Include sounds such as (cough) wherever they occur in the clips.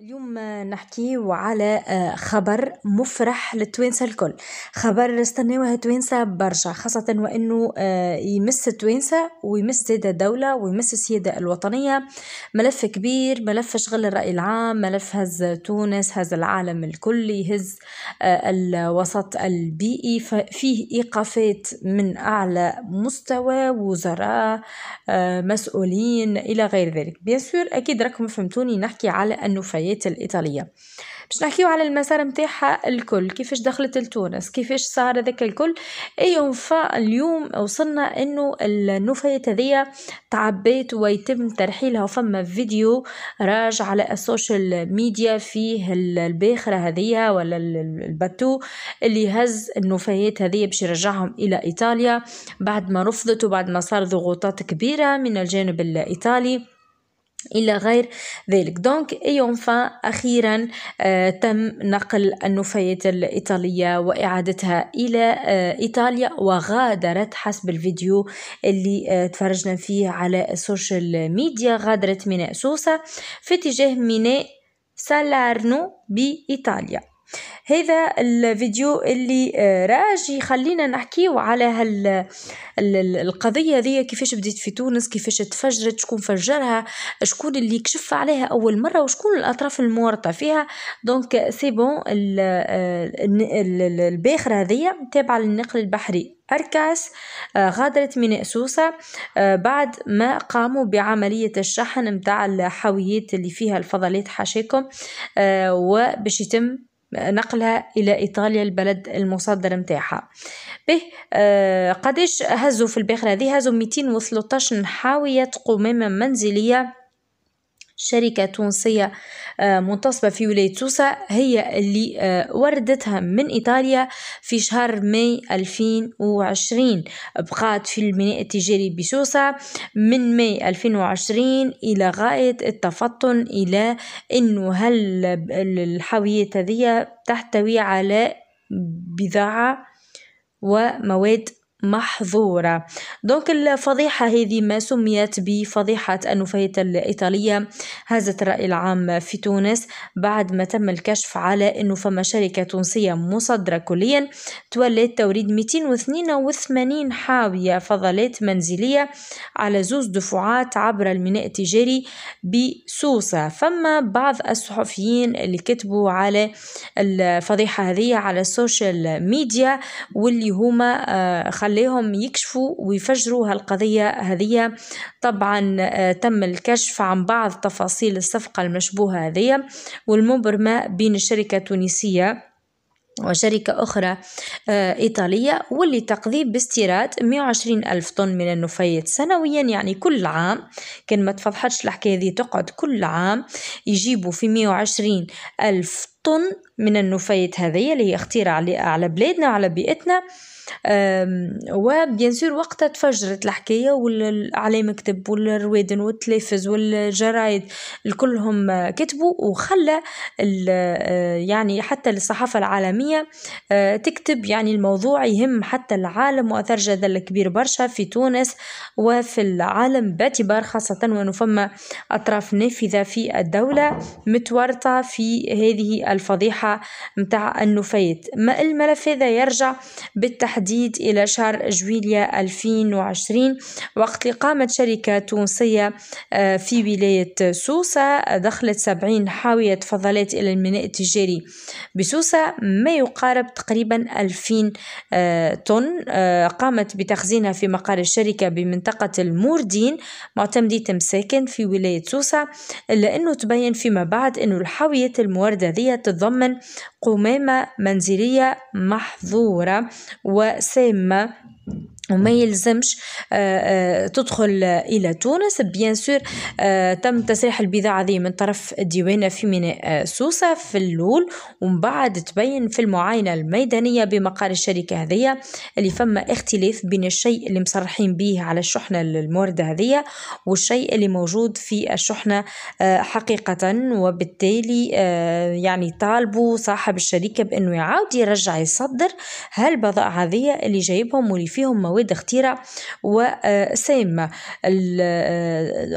اليوم نحكيو على آه، خبر مفرح للتوانسة الكل خبر استناوه التوانسة برشا خاصة وأنه آه، يمس التوانسة ويمس سيدة الدولة ويمس السيادة الوطنية ملف كبير ملف شغل الرأي العام ملف هز تونس هز العالم الكل يهز آه، الوسط البيئي فيه إيقافات من أعلى مستوى وزراء مسؤولين إلى غير ذلك بيان سور أكيد راكم فهمتوني نحكي على النفايات الجاليات الإيطالية باش نحكيو على المسار متاعها الكل كيفاش دخلت لتونس كيفاش صار هذاك الكل اي فا اليوم وصلنا انه النفايات هذيا تعبيت ويتم ترحيلها فما فيديو راج على السوشيال ميديا فيه الباخرة هذيا ولا الباتو اللي هز النفايات هذيا باش يرجعهم الى ايطاليا بعد ما رفضت وبعد ما صار ضغوطات كبيرة من الجانب الايطالي إلى غير ذلك دونك اي أخيرا آه، تم نقل النفايات الإيطالية وإعادتها إلى آه، إيطاليا وغادرت حسب الفيديو اللي آه، تفرجنا فيه على السوشيال ميديا غادرت ميناء سوسة في اتجاه ميناء سالارنو بإيطاليا هذا الفيديو اللي آه، راج يخلينا نحكيو على هال القضية هذه كيفاش بديت في تونس كيفاش تفجرت شكون فجرها شكون اللي كشف عليها أول مرة وشكون الأطراف المورطة فيها دونك سي بون آه، الباخرة هذه تابعة للنقل البحري أركاس آه، غادرت ميناء سوسة بعد ما قاموا بعملية الشحن متاع الحاويات اللي فيها الفضلات حاشاكم وباش يتم نقلها إلى إيطاليا البلد المصدر متاعها به آه قداش هزوا في الباخرة هذه هزوا 213 حاوية قمامة منزلية شركة تونسية آه، منتصبة في ولاية سوسة هي اللي آه، وردتها من إيطاليا في شهر ماي 2020 بقات في الميناء التجاري بسوسة من ماي 2020 إلى غاية التفطن إلى أنه هل الحاويات هذه تحتوي على بضاعة ومواد محظورة دونك الفضيحة هذه ما سميت بفضيحة النفايات الإيطالية هزت الرأي العام في تونس بعد ما تم الكشف على أنه فما شركة تونسية مصدرة كليا تولت توريد 282 حاوية فضلات منزلية على زوز دفعات عبر الميناء التجاري بسوسة فما بعض الصحفيين اللي كتبوا على الفضيحة هذه على السوشيال ميديا واللي هما آه، خلوا خليهم يكشفوا ويفجروا هالقضية هذية طبعا آه، تم الكشف عن بعض تفاصيل الصفقة المشبوهة هذية والمبرمة بين الشركة التونسية وشركة أخرى آه، إيطالية واللي تقضي باستيراد 120 ألف طن من النفايات سنويا يعني كل عام كان ما تفضحتش الحكاية هذه تقعد كل عام يجيبوا في 120 ألف طن من النفايات هذه اللي هي اختيرة على بلادنا وعلى بيئتنا وبيان سور وقتها تفجرت الحكاية والإعلام كتب والروادن والتلفز والجرايد الكلهم كتبوا وخلى أه، يعني حتى الصحافة العالمية أه، تكتب يعني الموضوع يهم حتى العالم وأثر جدل كبير برشا في تونس وفي العالم باعتبار خاصة وأنه فما أطراف نافذة في الدولة متورطة في هذه الفضيحة متاع النفايات ما الملف هذا يرجع بالتحديد بالتحديد إلى شهر جويليا 2020 وقت اللي قامت شركة تونسية آه، في ولاية سوسة دخلت 70 حاوية فضلات إلى الميناء التجاري بسوسة ما يقارب تقريبا 2000 آه، طن آه، قامت بتخزينها في مقر الشركة بمنطقة الموردين معتمدي تمساكن في ولاية سوسة إلا أنه تبين فيما بعد أنه الحاويات الموردة ذي تتضمن قمامة منزلية محظورة وسامة وما يلزمش آه، آه، تدخل الى تونس بيان سور آه، تم تسريح البضاعه هذه من طرف الديوانه في ميناء سوسه في اللول ومن بعد تبين في المعاينه الميدانيه بمقر الشركه هذه اللي فما اختلاف بين الشيء اللي مصرحين به على الشحنه المورده هذه والشيء اللي موجود في الشحنه حقيقه وبالتالي يعني طالبوا صاحب الشركه بانه يعاود يرجع يصدر هالبضائع هذه اللي جايبهم واللي فيهم مواد مواد اختيرة وسامة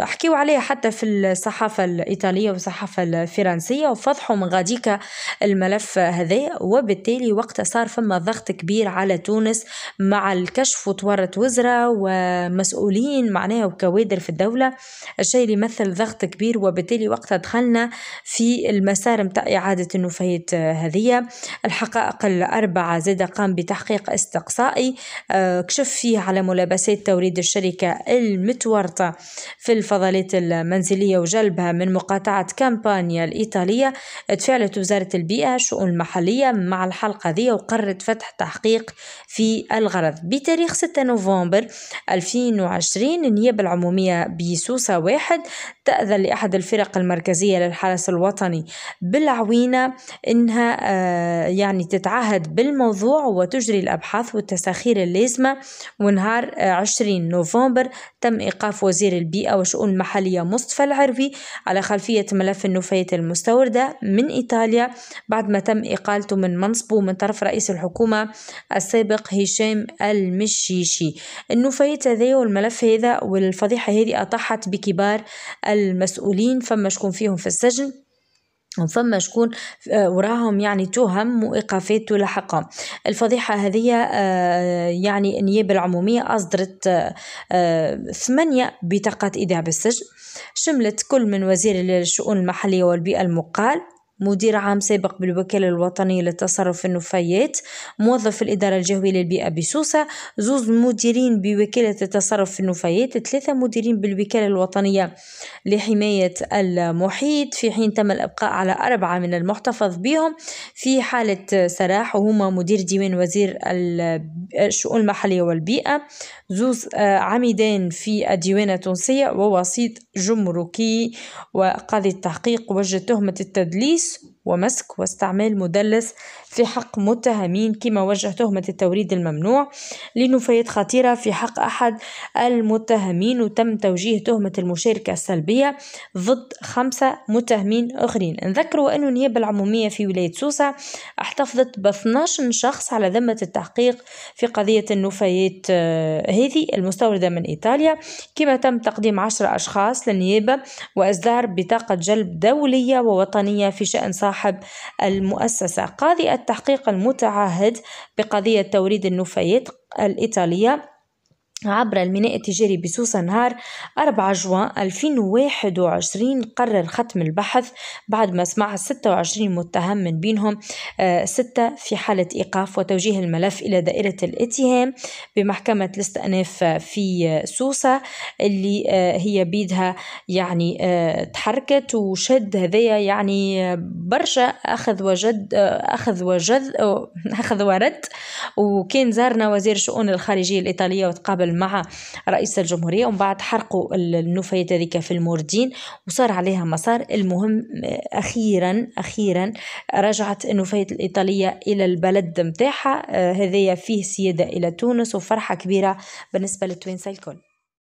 حكيوا عليها حتى في الصحافة الإيطالية والصحافة الفرنسية وفضحوا من غاديك الملف هذا وبالتالي وقتها صار فما ضغط كبير على تونس مع الكشف وتورط وزراء ومسؤولين معناها وكوادر في الدولة الشيء اللي مثل ضغط كبير وبالتالي وقتها دخلنا في المسار متاع إعادة النفايات هذه الحقائق الأربعة زاد قام بتحقيق استقصائي آه، كشف فيه على ملابسات توريد الشركة المتورطة في الفضلات المنزلية وجلبها من مقاطعة كامبانيا الإيطالية تفعلت وزارة البيئة الشؤون المحلية مع الحلقة ذي وقررت فتح تحقيق في الغرض بتاريخ 6 نوفمبر 2020 النيابة العمومية بسوسة واحد تأذن لأحد الفرق المركزية للحرس الوطني بالعوينة إنها آه، يعني تتعهد بالموضوع وتجري الأبحاث والتساخير اللازمة ونهار 20 نوفمبر تم إيقاف وزير البيئة والشؤون المحلية مصطفى العربي على خلفية ملف النفايات المستوردة من إيطاليا بعد ما تم إقالته من منصبه من طرف رئيس الحكومة السابق هشام المشيشي النفايات هذه والملف هذا والفضيحة هذه أطاحت بكبار المسؤولين فما شكون فيهم في السجن فما شكون آه، وراهم يعني تهم وإيقافات تلاحقهم الفضيحة هذه آه، يعني النيابة العمومية أصدرت آه، ثمانية بطاقات إيداع بالسجن شملت كل من وزير الشؤون المحلية والبيئة المقال مدير عام سابق بالوكالة الوطنية للتصرف في النفايات موظف الإدارة الجوية للبيئة بسوسة زوز مديرين بوكالة التصرف في النفايات ثلاثة مديرين بالوكالة الوطنية لحماية المحيط في حين تم الإبقاء على أربعة من المحتفظ بهم في حالة سراح وهما مدير ديوان وزير البيئة الشؤون المحلية والبيئة زوز آه، عميدان في الديوانة التونسية ووسيط جمركي وقاضي التحقيق وجه تهمة التدليس ومسك واستعمال مدلس في حق متهمين كما وجه تهمة التوريد الممنوع لنفايات خطيرة في حق أحد المتهمين وتم توجيه تهمة المشاركة السلبية ضد خمسة متهمين آخرين نذكروا أن النيابة العمومية في ولاية سوسة احتفظت ب 12 شخص على ذمة التحقيق في قضية النفايات آه، هذه المستوردة من إيطاليا كما تم تقديم 10 أشخاص للنيابة وإصدار بطاقة جلب دولية ووطنية في شأن صاحب صاحب المؤسسة قاضي التحقيق المتعهد بقضية توريد النفايات الإيطالية عبر الميناء التجاري بسوسة نهار 4 جوان 2021 قرر ختم البحث بعد ما سمع 26 متهم من بينهم آه، ستة في حالة إيقاف وتوجيه الملف إلى دائرة الاتهام بمحكمة الاستئناف آه، في آه، سوسة اللي هي بيدها يعني تحركت وشد هذايا يعني برشا أخذ وجد أخذ وجد (laughs) أخذ ورد وكان زارنا وزير شؤون الخارجية الإيطالية وتقابل مع رئيس الجمهورية ومن بعد حرقوا النفايات هذيك في الموردين وصار عليها مسار المهم أخيرا أخيرا رجعت النفايات الإيطالية إلى البلد متاعها آه، هذايا فيه سيادة إلى تونس وفرحة كبيرة بالنسبة للتوانسة الكل